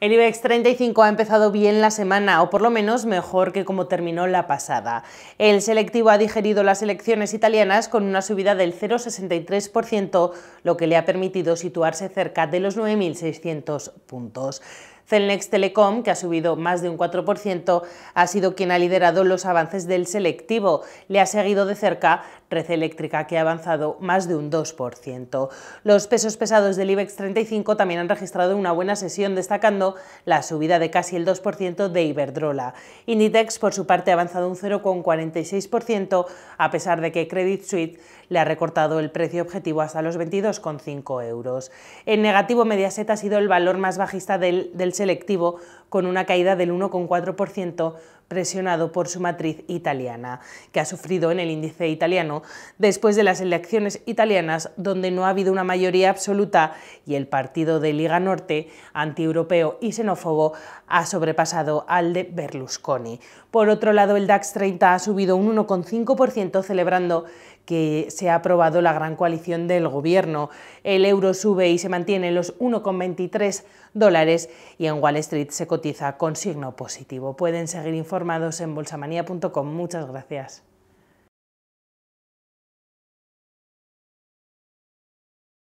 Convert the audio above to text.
El IBEX 35 ha empezado bien la semana, o por lo menos mejor que como terminó la pasada. El selectivo ha digerido las elecciones italianas con una subida del 0,63%, lo que le ha permitido situarse cerca de los 9.600 puntos. Celnex Telecom, que ha subido más de un 4%, ha sido quien ha liderado los avances del selectivo. Le ha seguido de cerca Red Eléctrica, que ha avanzado más de un 2%. Los pesos pesados del IBEX 35 también han registrado una buena sesión, destacando la subida de casi el 2% de Iberdrola. Inditex, por su parte, ha avanzado un 0,46%, a pesar de que Credit Suite le ha recortado el precio objetivo hasta los 22,5 euros. En negativo, Mediaset ha sido el valor más bajista del, del selectivo con una caída del 1,4% presionado por su matriz italiana, que ha sufrido en el índice italiano después de las elecciones italianas donde no ha habido una mayoría absoluta y el partido de Liga Norte, antieuropeo y xenófobo, ha sobrepasado al de Berlusconi. Por otro lado, el DAX 30 ha subido un 1,5% celebrando que se ha aprobado la gran coalición del gobierno. El euro sube y se mantiene en los 1,23 dólares y en Wall Street se cotiza con signo positivo. Pueden seguir informados en bolsamanía.com. Muchas gracias.